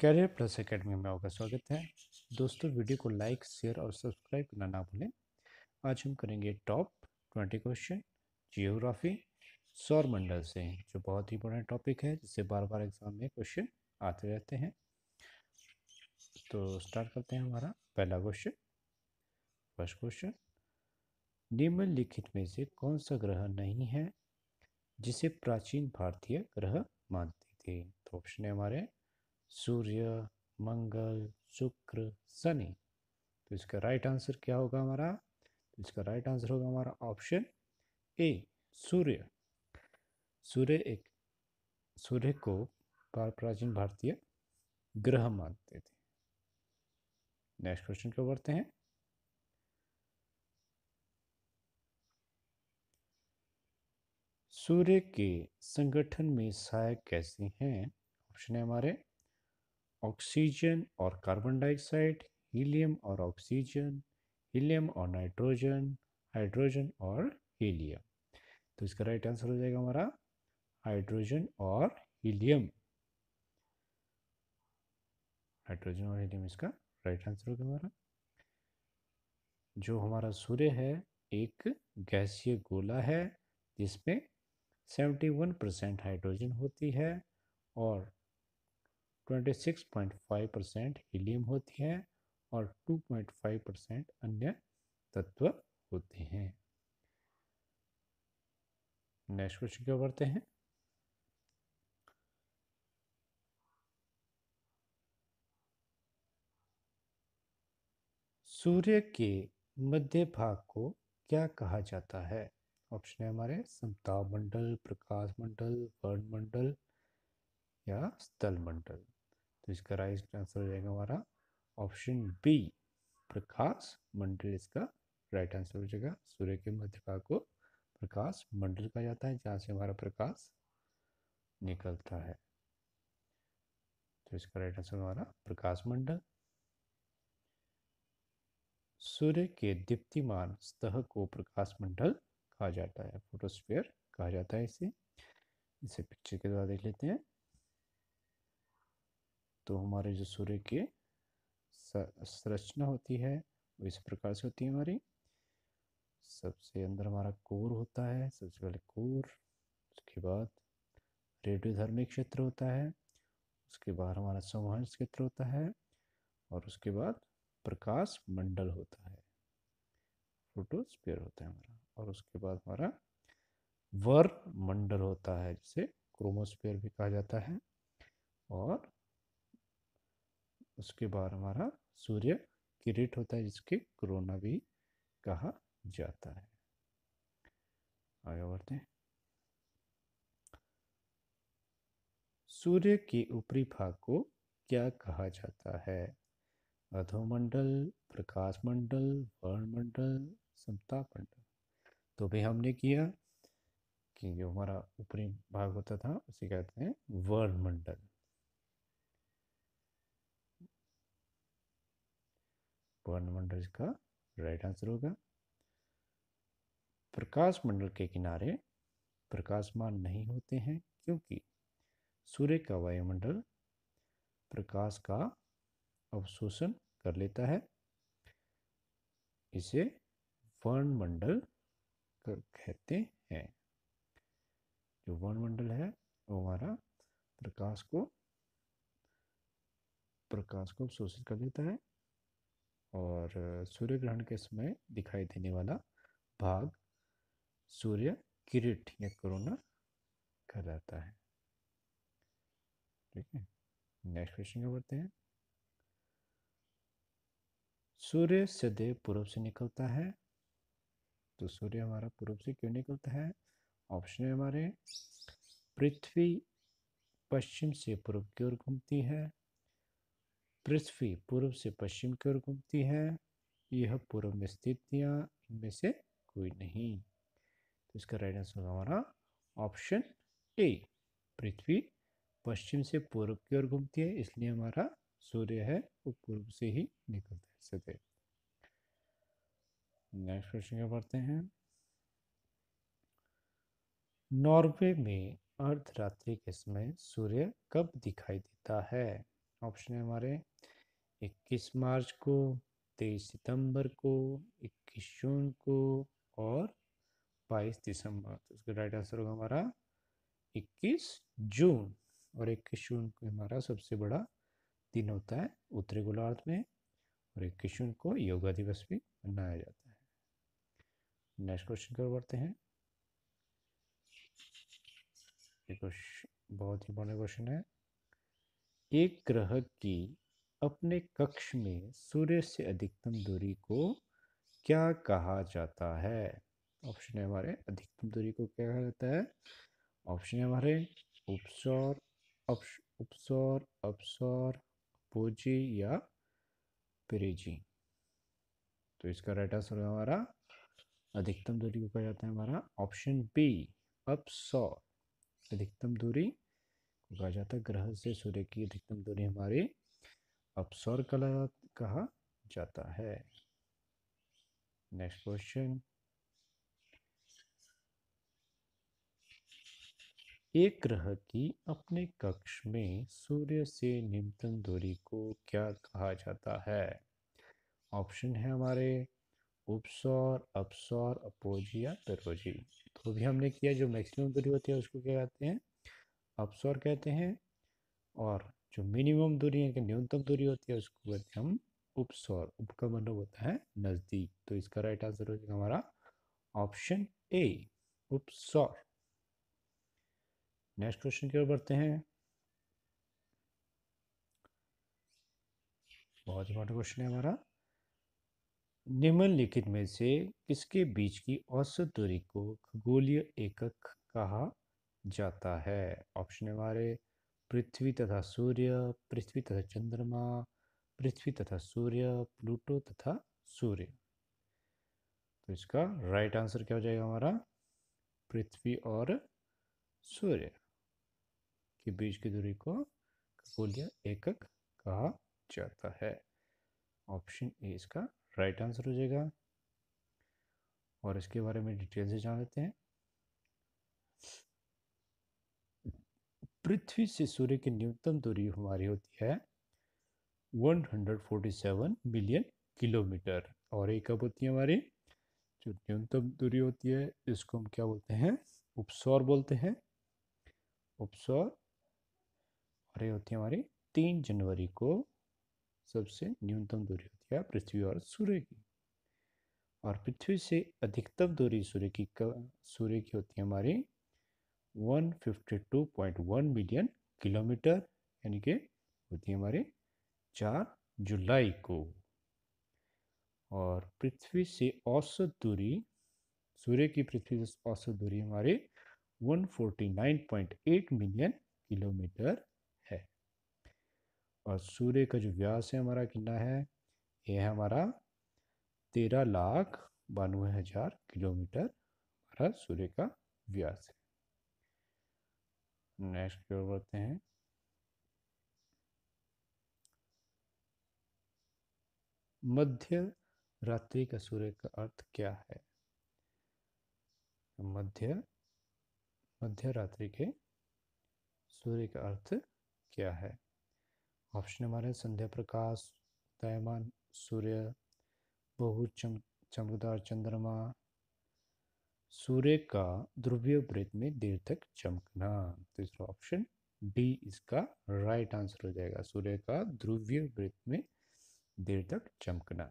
Career plus academy में आपका स्वागत है दोस्तों वीडियो को लाइक शेयर और सब्सक्राइब करना ना भूलें आज हम करेंगे टॉप ट्वेंटी क्वेश्चन जियोग्राफी सौरमंडल से जो बहुत ही इंपॉर्टेंट टॉपिक है जिससे बार बार एग्जाम में क्वेश्चन आते रहते हैं तो स्टार्ट करते हैं हमारा पहला क्वेश्चन फर्स्ट क्वेश्चन निम्नलिखित में से कौन सा ग्रह नहीं है जिसे प्राचीन भारतीय ग्रह मानते थे तो ऑप्शन है हमारे सूर्य मंगल शुक्र शनि तो इसका राइट आंसर क्या होगा हमारा तो इसका राइट आंसर होगा हमारा ऑप्शन ए सूर्य सूर्य एक सूर्य को प्राचीन भारतीय ग्रह मानते थे नेक्स्ट क्वेश्चन को बढ़ते हैं सूर्य के संगठन में सहायक कैसे हैं ऑप्शन है हमारे ऑक्सीजन और कार्बन डाइऑक्साइड हीलियम और ऑक्सीजन हीलियम और नाइट्रोजन हाइड्रोजन और हीलियम तो इसका राइट आंसर हो जाएगा हमारा हाइड्रोजन और हीलियम हाइड्रोजन और हीलियम इसका राइट आंसर होगा हमारा जो हमारा सूर्य है एक गैसीय गोला है जिसमें 71 परसेंट हाइड्रोजन होती है और 26.5 परसेंट हीलियम होती है और 2.5 परसेंट अन्य तत्व होते हैं नेक्स्ट क्वेश्चन क्या बढ़ते हैं सूर्य के मध्य भाग को क्या कहा जाता है ऑप्शन है हमारे समताप मंडल प्रकाश मंडल वर्ण मंडल या स्थल मंडल तो इसका राइट आंसर हो जाएगा हमारा ऑप्शन बी प्रकाश मंडल इसका राइट आंसर हो जाएगा सूर्य के मध्य भाग को प्रकाश मंडल कहा जाता है जहाँ से हमारा प्रकाश निकलता है तो इसका राइट आंसर हमारा प्रकाश मंडल सूर्य के दीप्तिमान सतह को प्रकाश मंडल कहा जाता है फोटोस्फीयर कहा जाता है इसे इसे पिक्चर के द्वारा देख लेते हैं तो हमारे जो सूर्य के संरचना होती है वो इस प्रकार से होती है हमारी सबसे अंदर हमारा कोर होता है सबसे पहले कोर उसके बाद रेडियोधर्मिक क्षेत्र होता है उसके बाद हमारा संवहन क्षेत्र होता है और उसके बाद प्रकाश मंडल होता है फोटोस्पेयर होता है हमारा और उसके बाद हमारा वर मंडल होता है जिसे क्रोमोस्पेयर भी कहा जाता है और उसके बाद हमारा सूर्य किरीट होता है जिसके कोरोना भी कहा जाता है आगे बढ़ते हैं सूर्य के ऊपरी भाग को क्या कहा जाता है अधोमंडल प्रकाश मंडल वर्णमंडल समताप मंडल तो भी हमने किया कि जो हमारा ऊपरी भाग होता था उसे कहते हैं वर्णमंडल वन मंडल इसका राइट आंसर होगा प्रकाश मंडल के किनारे प्रकाशमान नहीं होते हैं क्योंकि सूर्य का वायुमंडल प्रकाश का अवशोषण कर लेता है इसे वर्णमंडल कहते हैं जो वर्णमंडल है वो हमारा प्रकाश को प्रकाश को अवशोषित कर लेता है और सूर्य ग्रहण के समय दिखाई देने वाला भाग सूर्य किरीट या कोरोना कहलाता है ठीक है नेक्स्ट क्वेश्चन क्या बढ़ते हैं सूर्य सदैव पूर्व से निकलता है तो सूर्य हमारा पूर्व से क्यों निकलता है ऑप्शन है हमारे पृथ्वी पश्चिम से पूर्व की ओर घूमती है पृथ्वी पूर्व से पश्चिम की ओर घूमती है यह पूर्व में स्थित इनमें से कोई नहीं तो इसका राइट आंसर होगा हमारा ऑप्शन ए पृथ्वी पश्चिम से पूर्व की ओर घूमती है इसलिए हमारा सूर्य है वो पूर्व से ही निकलता है सदैव नेक्स्ट क्वेश्चन क्या पढ़ते हैं नॉर्वे में अर्धरात्रि के समय सूर्य कब दिखाई देता है ऑप्शन है हमारे 21 मार्च को 23 सितंबर को 21 जून को और 22 दिसंबर तो इसका राइट आंसर होगा हमारा 21 जून और 21 जून को हमारा सबसे बड़ा दिन होता है उत्तरी गोलार्ध में और इक्कीस जून को योगा दिवस भी मनाया जाता है नेक्स्ट क्वेश्चन की ओर बढ़ते हैं ये क्वेश्चन बहुत इंपॉर्टेंट क्वेश्चन है एक ग्रह की अपने कक्ष में सूर्य से अधिकतम दूरी को क्या कहा जाता है ऑप्शन है हमारे अधिकतम दूरी को क्या कहा जाता है ऑप्शन है हमारे उपसौर उपसौर अपसौर पोजी या पेरेजी तो इसका राइट आंसर है हमारा अधिकतम दूरी को कहा जाता है हमारा ऑप्शन बी अपसौर अधिकतम दूरी कहा जाता है ग्रह से सूर्य की अधिकतम दूरी हमारी अपसौर कला कहा जाता है नेक्स्ट क्वेश्चन एक ग्रह की अपने कक्ष में सूर्य से निम्नतम दूरी को क्या कहा जाता है ऑप्शन है हमारे उपसौर अपसौर अपोजी या तरोजी तो भी हमने किया जो मैक्सिमम दूरी होती है उसको क्या कहते हैं अपसोर कहते हैं और जो मिनिमम दूरी यानी कि न्यूनतम दूरी होती है उसको कहते हैं हम उपस्वर उपका मतलब होता है नज़दीक तो इसका राइट आंसर हो जाएगा हमारा ऑप्शन ए उपस्वर नेक्स्ट क्वेश्चन की ओर बढ़ते हैं बहुत इंपॉर्टेंट क्वेश्चन है हमारा निम्नलिखित में से किसके बीच की औसत दूरी को खगोलीय एकक कहा जाता है ऑप्शन हमारे पृथ्वी तथा सूर्य पृथ्वी तथा चंद्रमा पृथ्वी तथा सूर्य प्लूटो तथा सूर्य तो इसका राइट आंसर क्या हो जाएगा हमारा पृथ्वी और सूर्य के बीच की दूरी को खगोलीय एकक कहा जाता है ऑप्शन ए इसका राइट आंसर हो जाएगा और इसके बारे में डिटेल से जान लेते हैं पृथ्वी से सूर्य की न्यूनतम दूरी हमारी होती है 147 मिलियन किलोमीटर और एक कब होती है हमारी जो न्यूनतम दूरी होती है इसको हम क्या बोलते हैं उपसौर बोलते हैं उपसौर और ये होती है हमारी तीन जनवरी को सबसे न्यूनतम दूरी होती है पृथ्वी और सूर्य की और पृथ्वी से अधिकतम दूरी सूर्य की सूर्य की होती है हमारी 152.1 मिलियन किलोमीटर यानी कि होती है हमारे चार जुलाई को और पृथ्वी से औसत दूरी सूर्य की पृथ्वी से औसत दूरी हमारे 149.8 मिलियन किलोमीटर है और सूर्य का जो व्यास है हमारा कितना है यह हमारा तेरह लाख बानवे हज़ार किलोमीटर हमारा सूर्य का व्यास है नेक्स्ट की ओर बढ़ते हैं मध्य रात्रि का सूर्य का अर्थ क्या है मध्य मध्य रात्रि के सूर्य का अर्थ क्या है ऑप्शन हमारे संध्या प्रकाश दयमान सूर्य बहुत चम चमकदार चंद्रमा सूर्य का ध्रुवीय वृत्त में देर तक चमकना तीसरा ऑप्शन डी इसका राइट आंसर हो जाएगा सूर्य का ध्रुवीय वृत्त में देर तक चमकना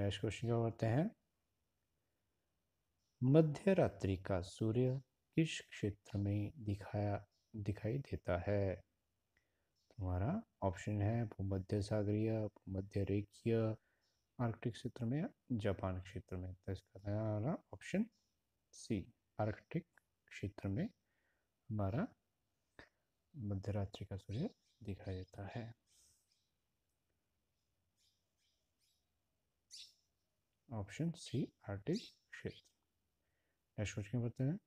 नेक्स्ट क्वेश्चन क्या करते हैं मध्य रात्रि का सूर्य किस क्षेत्र में दिखाया दिखाई देता है तुम्हारा ऑप्शन है भूमध्य सागरीय भूमध्य रेखीय आर्कटिक क्षेत्र में या जापान क्षेत्र में तो इसका नया ऑप्शन सी आर्कटिक क्षेत्र में हमारा मध्यरात्रि का सूर्य दिखाई देता है ऑप्शन सी आर्कटिक क्षेत्र नेक्स्ट क्वेश्चन बताते हैं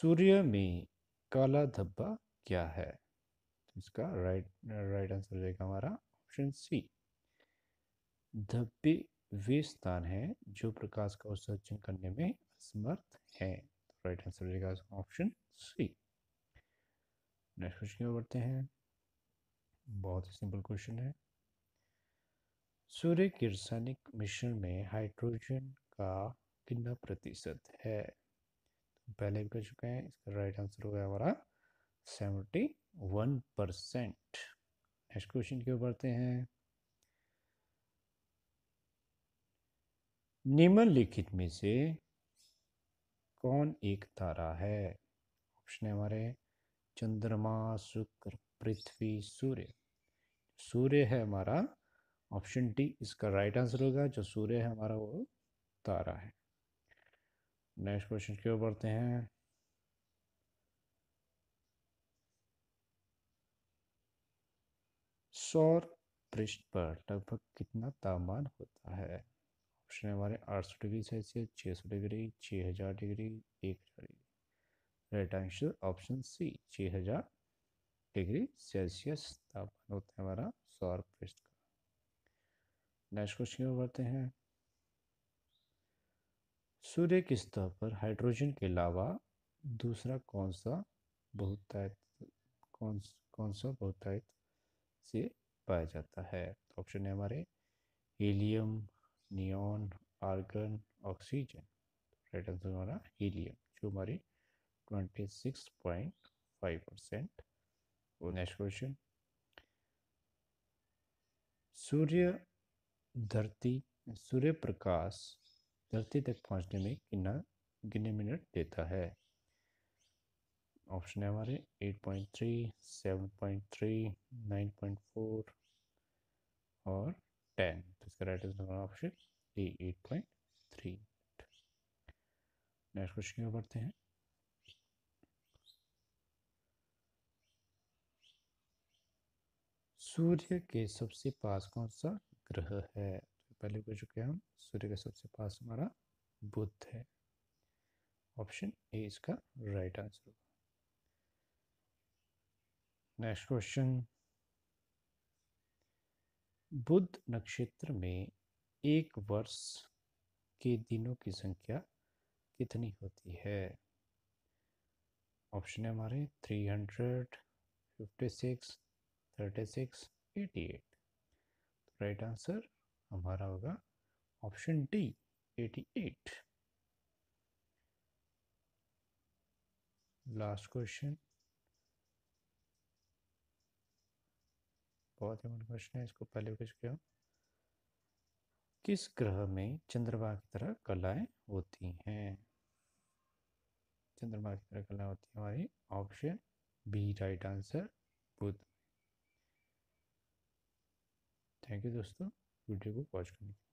सूर्य में काला धब्बा क्या है तो इसका राइट राइट आंसर हो जाएगा हमारा ऑप्शन सी धब्बे वे स्थान है जो प्रकाश का उत्सर्जन करने में असमर्थ है राइट आंसर रहेगा ऑप्शन सी नेक्स्ट क्वेश्चन में बढ़ते हैं बहुत ही सिंपल क्वेश्चन है सूर्य के रासायनिक मिश्रण में हाइड्रोजन का कितना प्रतिशत है तो पहले भी कर चुके हैं इसका राइट आंसर होगा हमारा seventy one percent next question क्यों बढ़ते हैं निम्नलिखित में से कौन एक तारा है ऑप्शन है हमारे चंद्रमा शुक्र पृथ्वी सूर्य सूर्य है हमारा ऑप्शन डी इसका राइट आंसर होगा जो सूर्य है हमारा वो तारा है नेक्स्ट क्वेश्चन की ओर बढ़ते हैं सौर पृष्ठ पर लगभग कितना तापमान होता है ऑप्शन हमारे आठ सौ डिग्री सेल्सियस छः सौ डिग्री छः हज़ार डिग्री एक हज़ार degree right answer option C छः हज़ार डिग्री सेल्सियस तापमान होता है हमारा सौर पृष्ठ का नेक्स्ट क्वेश्चन की बढ़ते हैं सूर्य के सतह पर हाइड्रोजन के अलावा दूसरा कौन सा बहुतायत कौन कौन सा बहुतायत से पाया जाता है तो ऑप्शन है हमारे helium neon argon oxygen right answer हमारा हीलियम जो हमारे twenty six point five percent और नेक्स्ट क्वेश्चन सूर्य धरती सूर्य प्रकाश धरती तक पहुंचने में कितना कितने मिनट देता है ऑप्शन है हमारे eight point point three three seven nine point four और 10. That's the right answer option D 8.3. Next question की बढ़ते हैं सूर्य के सबसे पास कौन सा ग्रह है तो पहले पूछ चुके हम सूर्य के सबसे पास हमारा बुध है ऑप्शन ए इसका राइट आंसर होगा नेक्स्ट क्वेश्चन बुद्ध नक्षत्र में एक वर्ष के दिनों की संख्या कितनी होती है ऑप्शन है हमारे three hundred fifty six thirty six eighty eight right answer हमारा होगा option D eighty eight last question बहुत ही क्वेश्चन है इसको पहले कुछ किया किस ग्रह में चंद्रमा की तरह कलाएं होती हैं चंद्रमा की तरह कलाएं होती है हमारी ऑप्शन बी राइट आंसर बुध थैंक यू दोस्तों वीडियो को वॉच करने के